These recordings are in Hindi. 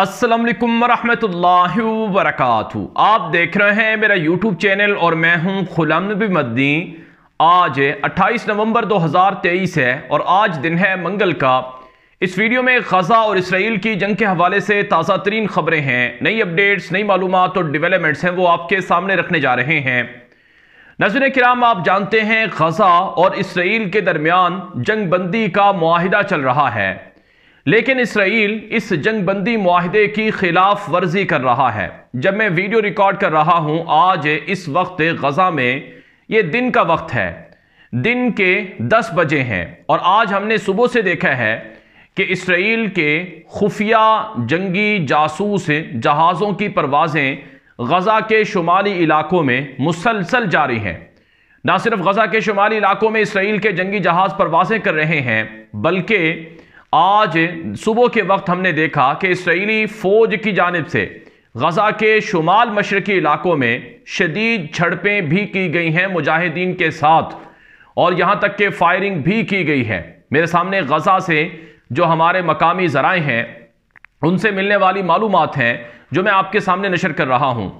असलम वालेकुम वरकू आप देख रहे हैं मेरा यूट्यूब चैनल और मैं हूं खुलम भी मद्दी आज 28 नवंबर 2023 है और आज दिन है मंगल का इस वीडियो में गजा और इसराइल की जंग के हवाले से ताज़ा तरीन खबरें हैं नई अपडेट्स नई मालूम और डिवेलपमेंट्स हैं वो आपके सामने रखने जा रहे हैं नजर कराम आप जानते हैं गजा और इसराइल के दरमियान जंग बंदी का माहिदा चल रहा है लेकिन इसराइल इस जंगबंदी माहदे की खिलाफ वर्जी कर रहा है जब मैं वीडियो रिकॉर्ड कर रहा हूं आज इस वक्त गजा में ये दिन का वक्त है दिन के 10 बजे हैं और आज हमने सुबह से देखा है कि इसराइल के खुफिया जंगी जासूस जहाज़ों की परवाज़ें गजा के शुमाली इलाकों में मुसलसल जारी हैं ना सिर्फ गजा के शुमाली इलाकों में इसराइल के जंगी जहाज़ परवाज़ें कर रहे हैं बल्कि आज सुबह के वक्त हमने देखा कि इसराइली फ़ौज की जानब से गज़ा के शुमाल मशरकी इलाकों में शदीद झड़पें भी की गई हैं मुजाहिदीन के साथ और यहाँ तक के फायरिंग भी की गई है मेरे सामने गज़ा से जो हमारे मकामी ज़राए हैं उनसे मिलने वाली मालूम हैं जो मैं आपके सामने नशर कर रहा हूँ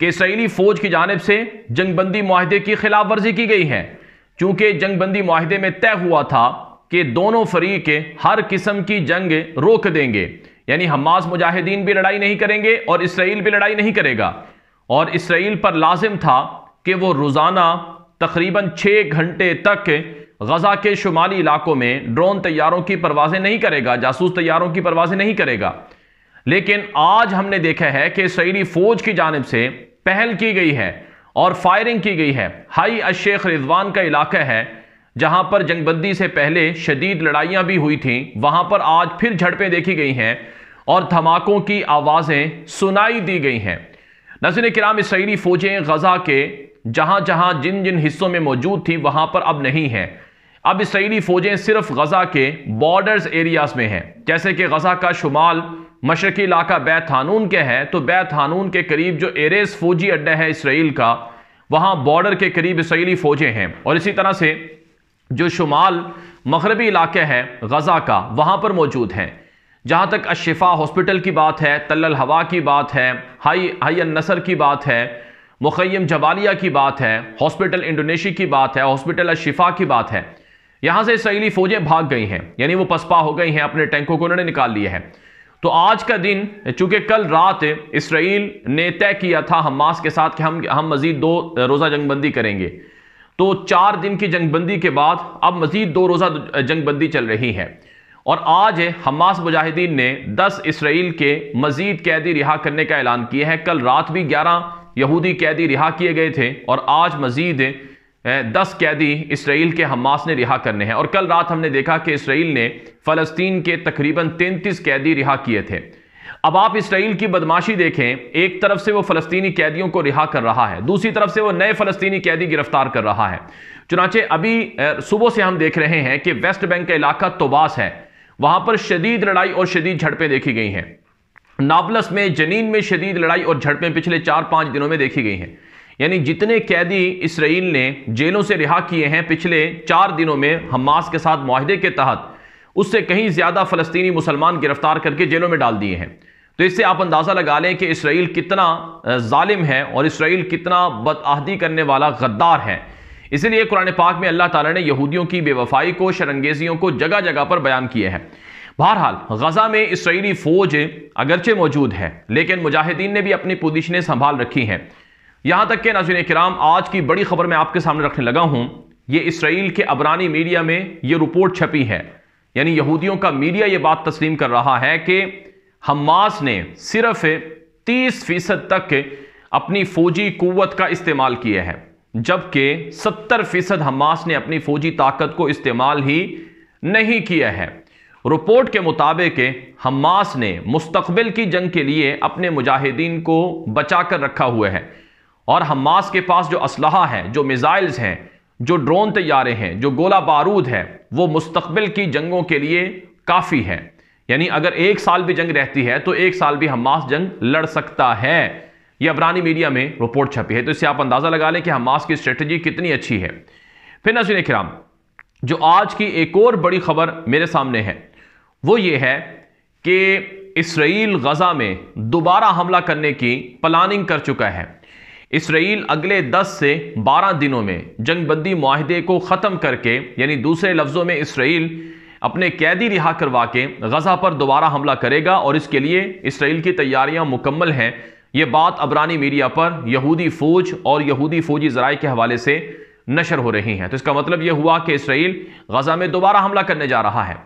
कि इसराइली फ़ौज की जानब से जंगबंदी माहदे की खिलाफ वर्जी की गई है चूँकि जंगबंदी माहदे में तय हुआ था कि दोनों फरीक हर किस्म की जंग रोक देंगे यानी हमास मुजाहिदीन भी लड़ाई नहीं करेंगे और इसराइल भी लड़ाई नहीं करेगा और इसराइल पर लाजिम था कि वो रोज़ाना तकरीबन छः घंटे तक गज़ा के शुमाली इलाकों में ड्रोन तैयारों की परवाज़ें नहीं करेगा जासूस तैयारों की परवाज़ें नहीं करेगा लेकिन आज हमने देखा है कि इसराइली फ़ौज की जानब से पहल की गई है और फायरिंग की गई है हाई अशेख रिजवान का इलाका है जहां पर जंगबंदी से पहले शदीद लड़ाइयां भी हुई थी वहां पर आज फिर झड़पें देखी गई हैं और धमाकों की आवाज़ें सुनाई दी गई हैं नजर कराम इसराइली फ़ौजें गजा के जहां जहां जिन जिन हिस्सों में मौजूद थी वहां पर अब नहीं है अब इसराइली फ़ौजें सिर्फ गजा के बॉर्डर्स एरियाज में हैं जैसे कि गजा का शुमाल मशरकी इलाका बैथानून के है तो बैथानून के करीब जो एरेस फौजी अड्डा है इसराइल का वहां बॉर्डर के करीब इसराइली फ़ौजें हैं और इसी तरह से जो शुमाल मगरबी इलाके हैं गज़ा का वहां पर मौजूद हैं जहां तक अशिफा हॉस्पिटल की बात है तलल हवा की बात है हाई हाई नसर की बात है मुखम जवालिया की बात है हॉस्पिटल इंडोनेशी की बात है हॉस्पिटल अशिफा की बात है यहां से इसराइली फ़ौजें भाग गई हैं यानी वो पसपा हो गई हैं अपने टैंकों को उन्होंने निकाल लिए हैं तो आज का दिन चूंकि कल रात इसराइल ने तय किया था हमास के साथ कि हम हम मज़ीद दो रोज़ा जंगबंदी करेंगे तो चार दिन की जंगबंदी के बाद अब मजीद दो रोज़ा जंगबंदी चल रही है और आज हमास मुजाहिदीन ने 10 इसराइल के मजीद कैदी रिहा करने का ऐलान किया है कल रात भी 11 यहूदी कैदी रिहा किए गए थे और आज मजीद दस कैदी इसराइल के हमास ने रिहा करने हैं और कल रात हमने देखा कि इसराइल ने फ़लस्तीन के तकरीबन तैंतीस कैदी रिहा किए थे अब आप इसराइल की बदमाशी देखें एक तरफ से वो फलस्तीनी कैदियों को रिहा कर रहा है दूसरी तरफ से वो नए फलस्तीनी कैदी गिरफ्तार कर रहा है चुनाचे अभी सुबह से हम देख रहे हैं कि वेस्ट बैंक का इलाका तोबास है वहां पर शदीद लड़ाई और शदीद झड़पें देखी गई हैं नाबलस में जनीन में शदीद लड़ाई और झड़पें पिछले चार पांच दिनों में देखी गई हैं यानी जितने कैदी इसराइल ने जेलों से रिहा किए हैं पिछले चार दिनों में हमास के साथ माहदे के तहत उससे कहीं ज़्यादा फलस्तीनी मुसलमान गिरफ्तार करके जेलों में डाल दिए हैं तो इससे आप अंदाज़ा लगा लें कि इसराइल कितना जालिम है और इसराइल कितना बदआहदी करने वाला गद्दार है इसीलिए कुरान पाक में अल्लाह ताला ने यहूदियों की बेवफाई को शरंगेजियों को जगह जगह पर बयान किया है बहरहाल गजा में इसराइली फौज अगरचे मौजूद है लेकिन मुजाहिदीन ने भी अपनी पोजिशनें संभाल रखी हैं यहां तक के नाजिन कराम आज की बड़ी खबर मैं आपके सामने रखने लगा हूं ये इसराइल के अबरानी मीडिया में ये रिपोर्ट छपी है यानी यहूदियों का मीडिया ये बात तस्लीम कर रहा है कि हमास ने सिर्फ 30 फीसद तक अपनी फौजी कुत का इस्तेमाल किया है जबकि 70 फीसद हमास ने अपनी फौजी ताकत को इस्तेमाल ही नहीं किया है रिपोर्ट के मुताबिक हमास ने मुस्तबिल की जंग के लिए अपने मुजाहिदीन को बचा कर रखा हुआ है और हमास के पास जो असलह है जो मिज़ाइल्स हैं जो ड्रोन तैयारे हैं जो गोला बारूद है वो मुस्तबिल की जंगों के लिए काफ़ी है यानी अगर एक साल भी जंग रहती है तो एक साल भी हमास जंग लड़ सकता है यह अबरानी मीडिया में रिपोर्ट छपी है तो इससे आप अंदाज़ा लगा लें कि हमास की स्ट्रेटजी कितनी अच्छी है फिर नजर कराम जो आज की एक और बड़ी खबर मेरे सामने है वो ये है कि इसराइल गज़ा में दोबारा हमला करने की प्लानिंग कर चुका है इसराइल अगले 10 से 12 दिनों में जंगबंदी माहदे को ख़त्म करके यानी दूसरे लफ्ज़ों में इसराइल अपने कैदी रिहा करवा के गज़ा पर दोबारा हमला करेगा और इसके लिए इसराइल की तैयारियां मुकम्मल हैं ये बात अबरानी मीडिया पर यहूदी फ़ौज और यहूदी फ़ौजी ज़राए के हवाले से नशर हो रही हैं तो इसका मतलब यह हुआ कि इसराइल गज़ा में दोबारा हमला करने जा रहा है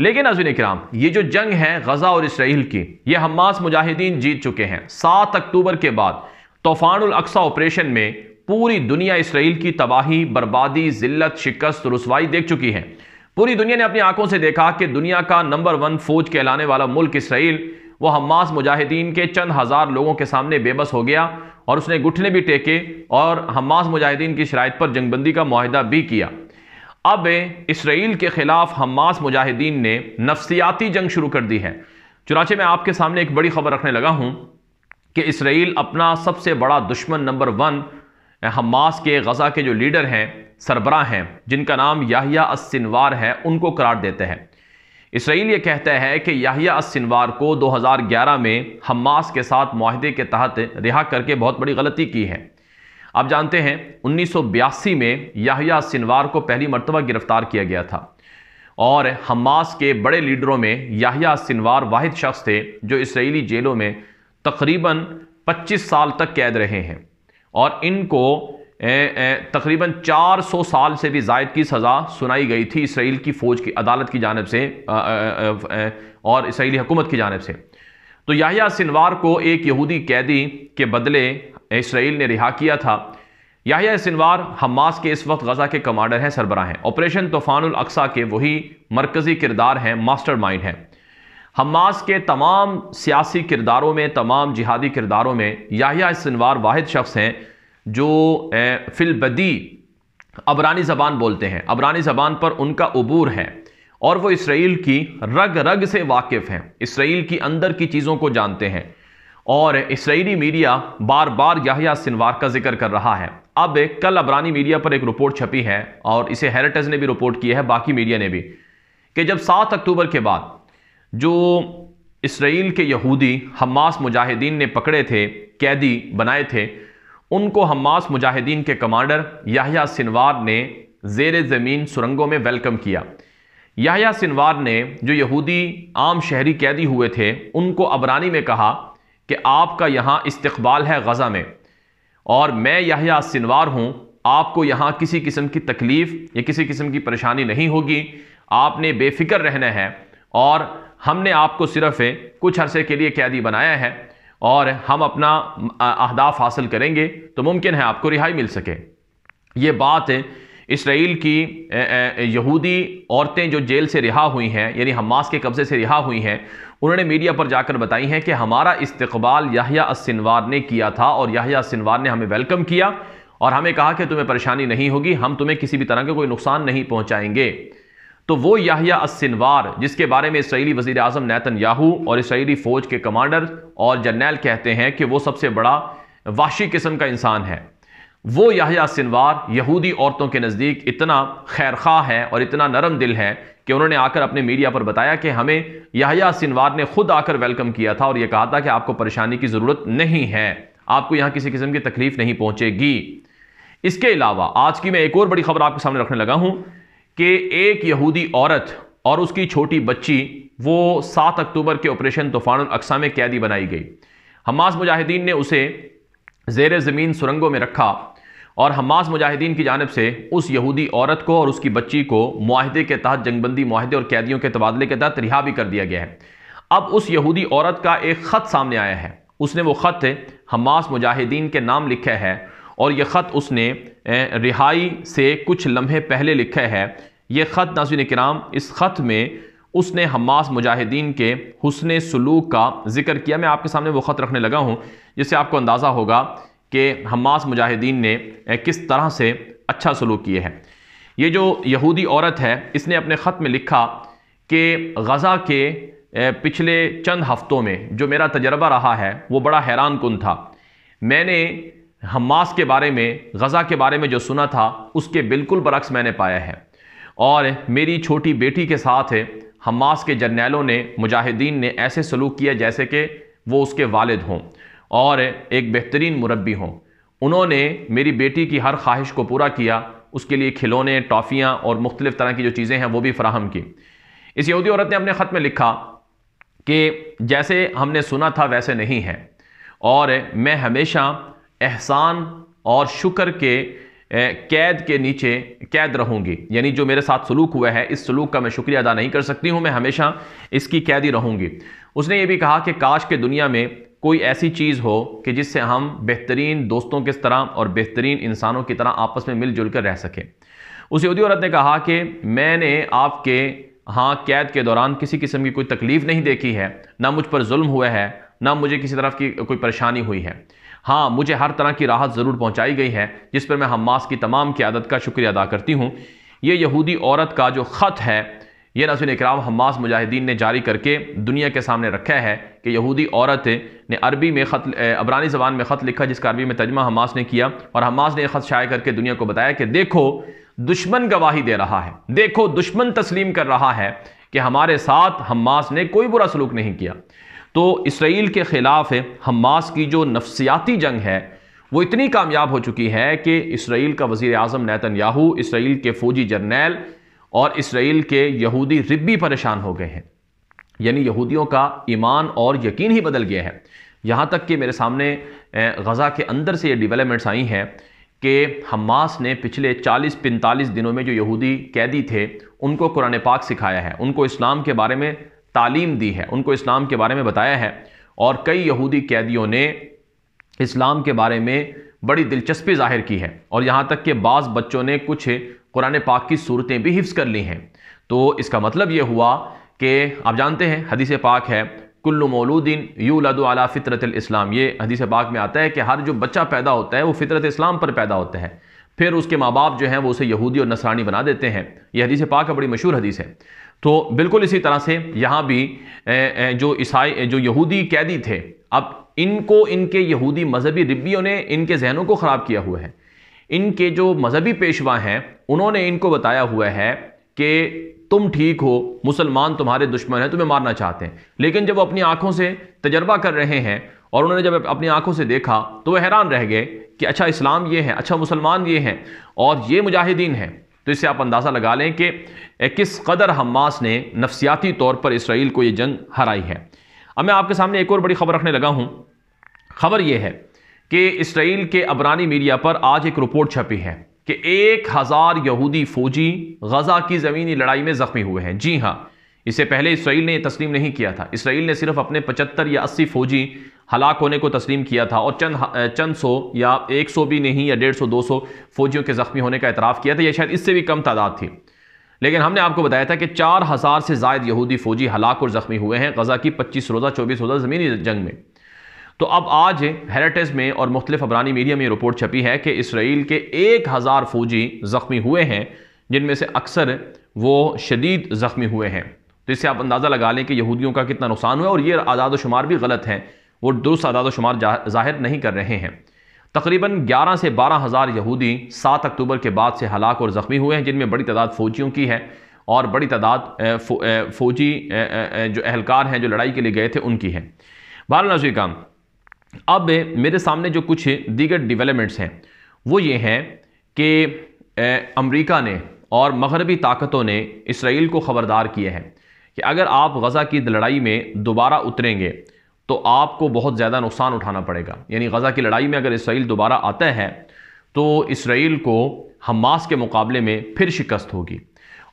लेकिन अजीन कराम ये जो जंग है गज़ा और इसराइल की ये हमास मुजाहिदीन जीत चुके हैं सात अक्टूबर के बाद तूफानुल अक्सा ऑपरेशन में पूरी दुनिया इसराइल की तबाही बर्बादी जिल्लत शिकस्त रसवाई देख चुकी है पूरी दुनिया ने अपनी आंखों से देखा कि दुनिया का नंबर वन फौज कहलाने वाला मुल्क इसराइल वो हमास मुजाहिदीन के चंद हज़ार लोगों के सामने बेबस हो गया और उसने घुटने भी टेके और हमास मुजाहिदीन की शराइ पर जंगबंदी का माहिदा भी किया अब इसराइल के ख़िलाफ़ हमास मुजाहिदीन ने नफसियाती जंग शुरू कर दी है चुनाचे मैं आपके सामने एक बड़ी खबर रखने लगा हूँ कि इसराइल अपना सबसे बड़ा दुश्मन नंबर वन हमास के गज़ा के जो लीडर हैं सरबरा हैं जिनका नाम याहिया अस्सिनवार है उनको करार देते हैं इसराइल ये कहता है कि याहिया अस्सिनवार को 2011 में हमास के साथ माहदे के तहत रिहा करके बहुत बड़ी गलती की है आप जानते हैं उन्नीस में याहिया अस्सिनवार को पहली मरतबा गिरफ़्तार किया गया था और हमास के बड़े लीडरों में याहिया अस्सिनवार वाद शख्स थे जो इसराइली जेलों में तकरीबन 25 साल तक कैद रहे हैं और इनको तकरीबन 400 साल से भी जायद की सज़ा सुनाई गई थी इसराइल की फ़ौज की अदालत की जानब से और इसराइली हुकूमत की जानब से तो याहिया सिनवार को एक यहूदी कैदी के बदले इसराइल ने रिहा किया था याहिया सिनवार हमास के इस वक्त गज़ा के कमांडर हैं सरबरा हैं ऑपरेशन तूफ़ान अक्सा के वही मरकज़ी किरदार हैं मास्टर माइंड हैं हमास के तमाम सियासी किरदारों में तमाम जिहादी किरदारों में याहिया सिनवार वाहिद शख्स हैं जो फिलबदी अबरानी ज़बान बोलते हैं अबरानी ज़बान पर उनका अबूर है और वो इसराइल की रग रग से वाकिफ़ हैं इसराइल की अंदर की चीज़ों को जानते हैं और इसराइली मीडिया बार बार याहिया सिनवार का जिक्र कर रहा है अब कल अबरानी मीडिया पर एक रिपोर्ट छपी है और इसे हेरिटेज ने भी रिपोर्ट की है बाकी मीडिया ने भी कि जब सात अक्टूबर के बाद जो इसराइल के यहूदी हमास मुजाहिदीन ने पकड़े थे कैदी बनाए थे उनको हमास मुजाहिदीन के कमांडर याहिया सिनवार ने जेर ज़मीन सुरंगों में वेलकम किया याहिया सिनवार ने जो यहूदी आम शहरी कैदी हुए थे उनको अबरानी में कहा कि आपका यहाँ इस्तकबाल है गज़ा में और मैं याहिया सिनवार हूँ आपको यहाँ किसी किस्म की तकलीफ़ या किसी किस्म की परेशानी नहीं होगी आपने बेफिक्र रहना है और हमने आपको सिर्फ कुछ अरसे के लिए कैदी बनाया है और हम अपना अहदाफ हासिल करेंगे तो मुमकिन है आपको रिहाई मिल सके ये बात इसराइल की यहूदी औरतें जो जेल से रिहा हुई हैं यानी हमास के कब्ज़े से रिहा हुई हैं उन्होंने मीडिया पर जाकर बताई हैं कि हमारा इस्तबाल याहिया असनवार ने किया था और याहिया असनवार ने हमें वेलकम किया और हमें कहा कि तुम्हें परेशानी नहीं होगी हम तुम्हें किसी भी तरह के कोई नुकसान नहीं पहुँचाएंगे तो वो याहिया असिनवार जिसके बारे में इसराइली वजीर अजम नैतन याहू और इसराइली फ़ौज के कमांडर और जर्नैल कहते हैं कि वो सबसे बड़ा वाशी किस्म का इंसान है वो याहिया सिनवार यहूदी औरतों के नज़दीक इतना खैर खा है और इतना नरम दिल है कि उन्होंने आकर अपने मीडिया पर बताया कि हमें याहिया सिनवार ने खुद आकर वेलकम किया था और यह कहा था कि आपको परेशानी की ज़रूरत नहीं है आपको यहाँ किसी किस्म की तकलीफ नहीं पहुंचेगी इसके अलावा आज की मैं एक और बड़ी खबर आपके सामने रखने लगा हूँ कि एक यहूदी औरत और उसकी छोटी बच्ची वो सात अक्टूबर के ऑपरेशन तूफान अक्सा में कैदी बनाई गई हमास मुजाहिदीन ने उसे जेर ज़मीन सुरंगों में रखा और हमास मुजाहिदीन की जानब से उस यहूदी औरत को और उसकी बच्ची को माहदे के तहत जंगबंदी माहदे और कैदियों के तबादले के तहत रिहा भी कर दिया गया है अब उस यहूदी औरत का एक ख़त सामने आया है उसने वो ख़त हमास मुजाहिदीन के नाम लिखा है और यह ख़त उसने रिहाई से कुछ लम्हे पहले लिखा है यह ख़त नाजिन कराम इस ख़त में उसने हमास मुजाहिदीन के हसन सलूक का जिक्र किया मैं आपके सामने वो ख़त रखने लगा हूँ जिससे आपको अंदाज़ा होगा कि हमास मुजाहिदीन ने किस तरह से अच्छा सलूक किए हैं ये जो यहूदी औरत है इसने अपने ख़त में लिखा कि गज़ा के पिछले चंद हफ़्तों में जो मेरा तजर्बा रहा है वो बड़ा हैरान कन था मैंने हमास के बारे में गज़ा के बारे में जो सुना था उसके बिल्कुल बरक्स मैंने पाया है और मेरी छोटी बेटी के साथ हमास के जर्नैलों ने मुजाहिदीन ने ऐसे सलूक किया जैसे कि वो उसके वालिद हों और एक बेहतरीन मुरबी हों उन्होंने मेरी बेटी की हर ख्वाहिश को पूरा किया उसके लिए खिलौने टॉफ़ियाँ और मुख्तलिफ़ तरह की जो चीज़ें हैं वो भी फराहम की इस यहूदी औरत ने अपने ख़त में लिखा कि जैसे हमने सुना था वैसे नहीं है और मैं हमेशा एहसान और शुक्र के कैद के नीचे कैद रहूंगी यानी जो मेरे साथ सलूक हुआ है इस सलूक का मैं शुक्रिया अदा नहीं कर सकती हूँ मैं हमेशा इसकी कैदी रहूँगी उसने ये भी कहा कि काश के दुनिया में कोई ऐसी चीज़ हो कि जिससे हम बेहतरीन दोस्तों की तरह और बेहतरीन इंसानों की तरह आपस में मिलजुल कर रह सकें उस यहूदी औरत ने कहा कि मैंने आपके हाँ कैद के दौरान किसी किस्म की कोई तकलीफ़ नहीं देखी है ना मुझ पर जुल्म हुआ है ना मुझे किसी तरफ की कोई परेशानी हुई है हाँ मुझे हर तरह की राहत ज़रूर पहुँचाई गई है जिस पर मैं हमास की तमाम क्यादत का शुक्रिया अदा करती हूँ ये यहूदी औरत का जो ख़त है यह नजुल इकराम हमास मुजाहिदीन ने जारी करके दुनिया के सामने रखा है कि यहूदी औरत ने अरबी में ख़त अबरानी ज़बान में ख़त लिखा जिसका अरबी में तजमा हमास ने किया और हमास ने ख़त शाये करके दुनिया को बताया कि देखो दुश्मन गवाही दे रहा है देखो दुश्मन तस्लीम कर रहा है कि हमारे साथ हमास ने कोई बुरा सलूक नहीं किया तो इसराइल के ख़िलाफ़ हमास की जो नफसियाती जंग है वो इतनी कामयाब हो चुकी है कि इसराइल का वज़ी अजम नैतन याहू इसराइल के फ़ौजी जर्नैल और इसराइल के यहूदी रिब्बी परेशान हो गए हैं यानी यहूदियों का ईमान और यकीन ही बदल गया है यहाँ तक कि मेरे सामने गज़ा के अंदर से ये डिवेलपमेंट्स आई हैं कि हमास ने पिछले 40-45 दिनों में जो यहूदी कैदी थे उनको कुरान पाक सिखाया है उनको इस्लाम के बारे में तालीम दी है उनको इस्लाम के बारे में बताया है और कई यहूदी कैदियों ने इस्लाम के बारे में बड़ी दिलचस्पी जाहिर की है और यहाँ तक कि बाज़ बच्चों ने कुछ कुरान पाक की सूरतें भी हिफ्स कर ली हैं तो इसका मतलब ये हुआ कि आप जानते हैं हदीस पाक है कुल्लू मौलूदीन यू अला फ़ितरत इस्लाम ये हदीस पाक में आता है कि हर जो बच्चा पैदा होता है वो फ़ितरत इस्लाम पर पैदा होता है फिर उसके माँ बाप जो हैं वो उसे यहूदी और नसरानी बना देते हैं यह हदीस पाक बड़ी मशहूर हदीस है तो बिल्कुल इसी तरह से यहाँ भी जो ईसाई जो यहूदी कैदी थे अब इनको इनके यहूदी मजहबी रिब्बियों ने इनके जहनों को ख़राब किया हुआ है इनके जो मजहबी पेशवा हैं उन्होंने इनको बताया हुआ है कि तुम ठीक हो मुसलमान तुम्हारे दुश्मन हैं तुम्हें मारना चाहते हैं लेकिन जब वो अपनी आंखों से तजर्बा कर रहे हैं और उन्होंने जब अपनी आंखों से देखा तो वह हैरान रह गए कि अच्छा इस्लाम ये है अच्छा मुसलमान ये हैं और ये मुजाहिदीन हैं तो इससे आप अंदाज़ा लगा लें कि किस कदर हमास ने नफसियाती तौर पर इसराइल को यह जंग हराई है अब मैं आपके सामने एक और बड़ी खबर रखने लगा हूँ खबर यह है कि इसराइल के अबरानी मीडिया पर आज एक रिपोर्ट छपी है कि एक हज़ार यहूदी फ़ौजी गज़ा की ज़मीनी लड़ाई में ज़ख्मी हुए हैं जी हाँ इससे पहले इसराइल ने यह तस्लीम नहीं किया था इसराइल ने सिर्फ अपने 75 या 80 फौजी हलाक होने को तस्लीम किया था और चंद चंद सौ या 100 भी नहीं या 150 200 फौजियों के ज़ख्मी होने का एतराफ़ किया था या शायद इससे भी कम तादाद थी लेकिन हमने आपको बताया था कि चार हज़ार से जायद यहूदी फौजी हलाक और ज़ख्मी हुए हैं गजा की पच्चीस रोज़ा चौबीस रोज़ा ज़मीनी जंग में तो अब आज हेरिटेज में और मुख्तलिफ अबरानी मीडिया में रिपोर्ट छपी है कि इसराइल के एक हज़ार फौजी ज़ख्मी हुए हैं जिनमें से अक्सर वो शदीद ज़ख्मी हुए हैं तो इससे आप अंदाज़ा लगा लें कि यहूदियों का कितना नुकसान हुआ और ये आदाद शुमार भी गलत हैं वो दुरुस्त आदाद शुमार जाहिर नहीं कर रहे हैं तकरीबन 11 से बारह हज़ार यहूदी 7 अक्टूबर के बाद से हलाक और ज़ख्मी हुए हैं जिनमें बड़ी तादाद फ़ौजियों की है और बड़ी तादाद फ़ौजी जो अहलकार हैं जो लड़ाई के लिए गए थे उनकी हैं बहर काम अब मेरे सामने जो कुछ दीगर डिवेलपमेंट्स हैं वो ये हैं कि अमरीका ने और मगरबी ताकतों ने इसराइल को ख़बरदार किए हैं कि अगर आप गज़ा की लड़ाई में दोबारा उतरेंगे तो आपको बहुत ज़्यादा नुकसान उठाना पड़ेगा यानी गज़ा की लड़ाई में अगर इसराइल दोबारा आता है तो इसराइल को हमास के मुकाबले में फिर शिकस्त होगी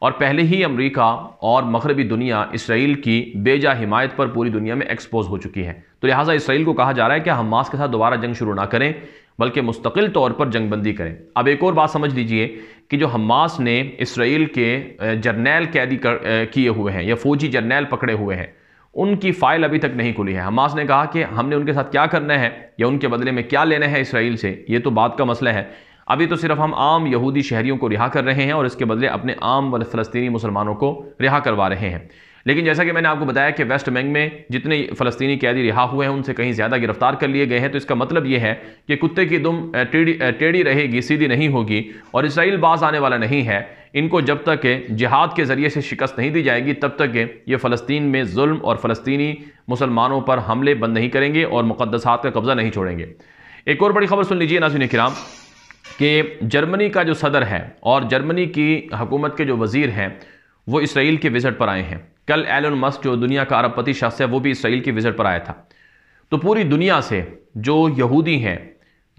और पहले ही अमेरिका और मगरबी दुनिया इसराइल की बेजा हिमायत पर पूरी दुनिया में एक्सपोज हो चुकी है तो लिहाजा इसराइल को कहा जा रहा है कि हमास के साथ दोबारा जंग शुरू ना करें बल्कि मुस्तकिल तौर पर जंगबंदी करें अब एक और बात समझ लीजिए कि जो हमास ने इसराइल के जर्नैल कैदी कर किए हुए हैं या फौजी जर्नैल पकड़े हुए हैं उनकी फ़ाइल अभी तक नहीं खुली है हमास ने कहा कि हमने उनके साथ क्या करना है या उनके बदले में क्या लेना है इसराइल से ये तो बात का मसला है अभी तो सिर्फ हम आम यहूदी शहरियों को रिहा कर रहे हैं और इसके बदले अपने आम व फ़लस्तनी मुसलमानों को रिहा करवा रहे हैं लेकिन जैसा कि मैंने आपको बताया कि वेस्ट बैंक में जितने फलस्तीनी कैदी रिहा हुए हैं उनसे कहीं ज़्यादा गिरफ्तार कर लिए गए हैं तो इसका मतलब यह है कि कुत्ते की दुम टेढ़ी टेढ़ी रहेगी सीधी नहीं होगी और इसराइल बाज आने वाला नहीं है इनको जब तक जिहाद के ज़रिए से शिकस्त नहीं दी जाएगी तब तक ये फ़लस्तीन में जुल्म और फ़लस्तीनी मुसलमानों पर हमले बंद नहीं करेंगे और मुकदसात का कब्ज़ा नहीं छोड़ेंगे एक और बड़ी खबर सुन लीजिए नाजिन कराम कि जर्मनी का जो सदर है और जर्मनी की हकूमत के जो वज़ीर हैं वो इसराइल के विज़ट पर आए हैं कल एलन मस्क जो दुनिया का अरबपति शख्स है वो भी इसराइल की विजिट पर आया था तो पूरी दुनिया से जो यहूदी हैं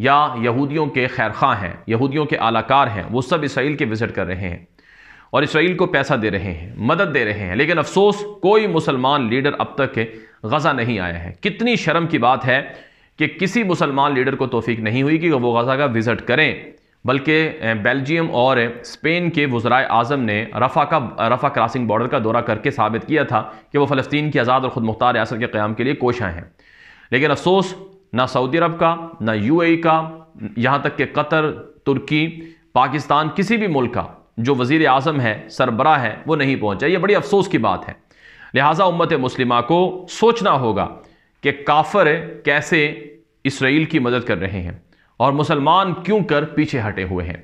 या यहूदियों के खैरखा हैं यहूदियों के आलाकार हैं वो सब इसराइल के विजिट कर रहे हैं और इसराइल को पैसा दे रहे हैं मदद दे रहे हैं लेकिन अफसोस कोई मुसलमान लीडर अब तक गज़ा नहीं आया है कितनी शर्म की बात है कि किसी मुसलमान लीडर को तोफीक नहीं हुई कि वो गज़ा का विज़िट करें बल्कि बेल्जियम और स्पेन के वज्राय आज़म ने रफ़ा का रफ़ा क्रॉसिंग बॉर्डर का दौरा करके साबित किया था कि वो फ़लस्तीन की आज़ाद और ख़ुद मुख्तार रियासत के क़्याम के लिए कोशाएँ हैं लेकिन अफसोस ना सऊदी अरब का ना यू ए का यहाँ तक कि कतर तुर्की पाकिस्तान किसी भी मुल्क का जो वज़ी अजम है सरबरा है वो नहीं पहुँचा ये बड़ी अफसोस की बात है लिहाजा उम्मत मुस्लिमा को सोचना होगा कि काफर कैसे इसराइल की मदद कर रहे हैं और मुसलमान क्यों कर पीछे हटे हुए हैं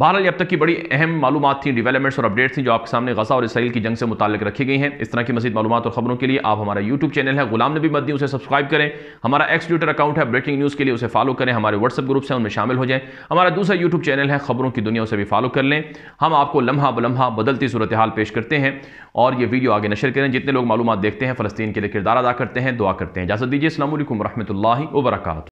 बहरहाल अब तक की बड़ी अहम मालूम थी डेवलपमेंट्स और अपडेट्स थी जो आपके सामने गजा और इसराइल की जंग से मुतल रखी गई हैं इस तरह की मजीद मालूम और खबरों के लिए आप हमारा यूट्यूब चैनल है गुलाम नबी मद्दी उसे सब्सक्राइब करें हमारा एक्स ट्विटर अकाउंट है ब्रेकिंग न्यूज़ के लिए उसे फॉलो करें हमारे व्हाट्सअप ग्रुप्स हैं उनमें शामिल हो जाए हमारा दूसरा यूट्यूब चैनल है खबरों की दुनिया उसे भी फॉलो कर लें हम आपको लम्हा बलम्हा बदलती सूरत हाल पेश करते हैं और ये वीडियो आगे नशर करें जितने लोग मालूम देखते हैं फलस्तीन के लिए किरदार अदा करते हैं दुआ करते हैं इजाजत दीजिए असल वरहमल वर्का